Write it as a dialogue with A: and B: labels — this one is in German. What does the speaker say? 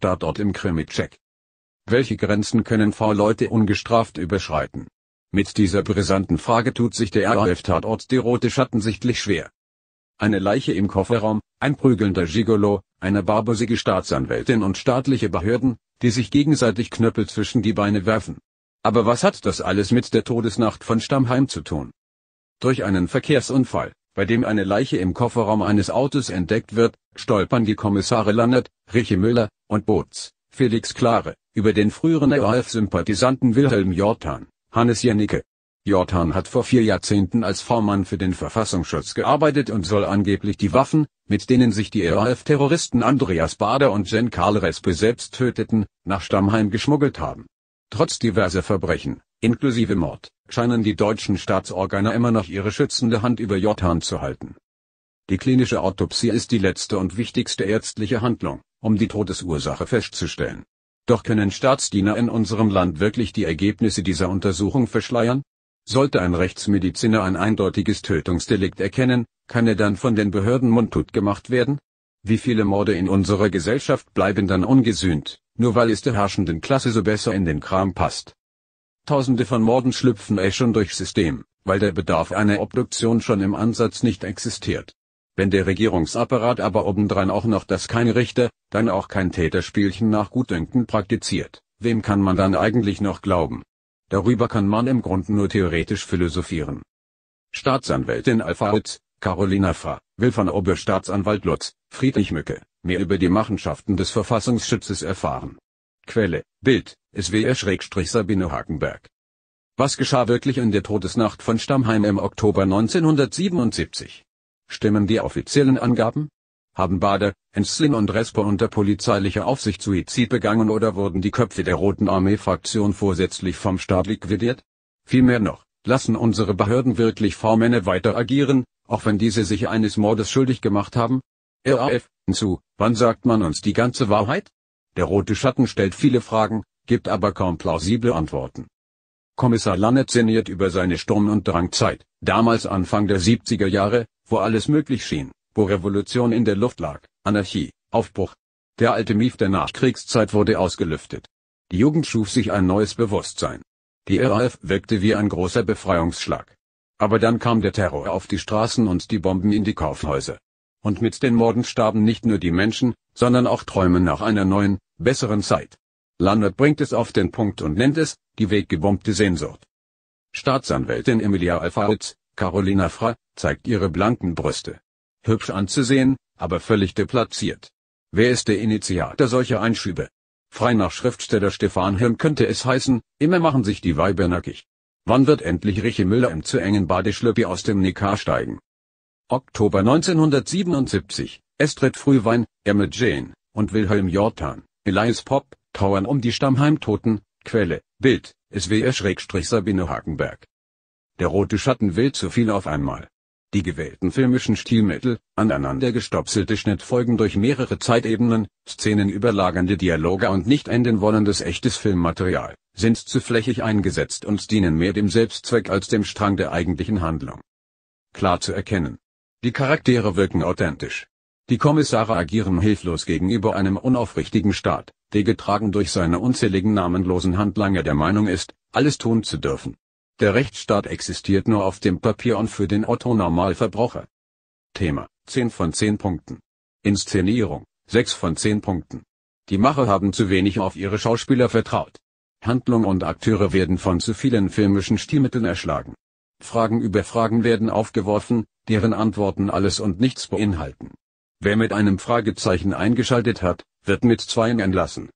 A: da dort im Krimi-Check. Welche Grenzen können V-Leute ungestraft überschreiten? Mit dieser brisanten Frage tut sich der RAF-Tatort die rote Schatten sichtlich schwer. Eine Leiche im Kofferraum, ein prügelnder Gigolo, eine barbusige Staatsanwältin und staatliche Behörden, die sich gegenseitig Knöppel zwischen die Beine werfen. Aber was hat das alles mit der Todesnacht von Stammheim zu tun? Durch einen Verkehrsunfall, bei dem eine Leiche im Kofferraum eines Autos entdeckt wird, stolpern die Kommissare Lannert, Riche Müller, und Boots, Felix Klare, über den früheren RAF-Sympathisanten Wilhelm Jordan, Hannes Janicke. Jordan hat vor vier Jahrzehnten als Vormann für den Verfassungsschutz gearbeitet und soll angeblich die Waffen, mit denen sich die RAF-Terroristen Andreas Bader und Jen Karl Respe selbst töteten, nach Stammheim geschmuggelt haben. Trotz diverser Verbrechen, inklusive Mord, scheinen die deutschen Staatsorgane immer noch ihre schützende Hand über Jordan zu halten. Die klinische Autopsie ist die letzte und wichtigste ärztliche Handlung, um die Todesursache festzustellen. Doch können Staatsdiener in unserem Land wirklich die Ergebnisse dieser Untersuchung verschleiern? Sollte ein Rechtsmediziner ein eindeutiges Tötungsdelikt erkennen, kann er dann von den Behörden mundtot gemacht werden? Wie viele Morde in unserer Gesellschaft bleiben dann ungesühnt, nur weil es der herrschenden Klasse so besser in den Kram passt? Tausende von Morden schlüpfen eh schon durchs System, weil der Bedarf einer Obduktion schon im Ansatz nicht existiert. Wenn der Regierungsapparat aber obendrein auch noch das kein Richter, dann auch kein Täterspielchen nach Gutdünken praktiziert, wem kann man dann eigentlich noch glauben? Darüber kann man im Grunde nur theoretisch philosophieren. Staatsanwältin Alfa Alfautz, Carolina Fra, will von Oberstaatsanwalt Lutz, Friedrich Mücke, mehr über die Machenschaften des Verfassungsschutzes erfahren. Quelle, Bild, SWR-Sabine Hakenberg. Was geschah wirklich in der Todesnacht von Stammheim im Oktober 1977? Stimmen die offiziellen Angaben? Haben Bader, Enslin und Respo unter polizeilicher Aufsicht Suizid begangen oder wurden die Köpfe der Roten Armee-Fraktion vorsätzlich vom Staat liquidiert? Vielmehr noch, lassen unsere Behörden wirklich V-Männer weiter agieren, auch wenn diese sich eines Mordes schuldig gemacht haben? RAF, hinzu, wann sagt man uns die ganze Wahrheit? Der rote Schatten stellt viele Fragen, gibt aber kaum plausible Antworten. Kommissar Lannert sinniert über seine Sturm- und Drangzeit, damals Anfang der 70er Jahre, wo alles möglich schien, wo Revolution in der Luft lag, Anarchie, Aufbruch. Der alte Mief der Nachkriegszeit wurde ausgelüftet. Die Jugend schuf sich ein neues Bewusstsein. Die RAF wirkte wie ein großer Befreiungsschlag. Aber dann kam der Terror auf die Straßen und die Bomben in die Kaufhäuser. Und mit den Morden starben nicht nur die Menschen, sondern auch Träume nach einer neuen, besseren Zeit. Lannert bringt es auf den Punkt und nennt es, die weggebombte Sehnsucht. Staatsanwältin Emilia Alfaritz, Carolina Fra, zeigt ihre blanken Brüste. Hübsch anzusehen, aber völlig deplatziert. Wer ist der Initiator solcher Einschübe? Frei nach Schriftsteller Stefan Hirn könnte es heißen, immer machen sich die Weiber nackig. Wann wird endlich Richie Müller im zu engen Badeschlöppi aus dem Nikar steigen? Oktober 1977, Estrid Frühwein, Emma Jane und Wilhelm Jordan, Elias Popp, trauern um die Stammheimtoten, Quelle, Bild, SWR-Sabine Hakenberg. Der rote Schatten will zu viel auf einmal. Die gewählten filmischen Stilmittel, aneinander gestopselte Schnittfolgen durch mehrere Zeitebenen, szenenüberlagernde Dialoge und nicht enden wollendes echtes Filmmaterial, sind zu flächig eingesetzt und dienen mehr dem Selbstzweck als dem Strang der eigentlichen Handlung. Klar zu erkennen. Die Charaktere wirken authentisch. Die Kommissare agieren hilflos gegenüber einem unaufrichtigen Staat, der getragen durch seine unzähligen namenlosen Handlanger der Meinung ist, alles tun zu dürfen. Der Rechtsstaat existiert nur auf dem Papier und für den Otto Normalverbraucher. Thema 10 von 10 Punkten. Inszenierung 6 von 10 Punkten. Die Macher haben zu wenig auf ihre Schauspieler vertraut. Handlung und Akteure werden von zu vielen filmischen Stilmitteln erschlagen. Fragen über Fragen werden aufgeworfen, deren Antworten alles und nichts beinhalten. Wer mit einem Fragezeichen eingeschaltet hat, wird mit zweien entlassen.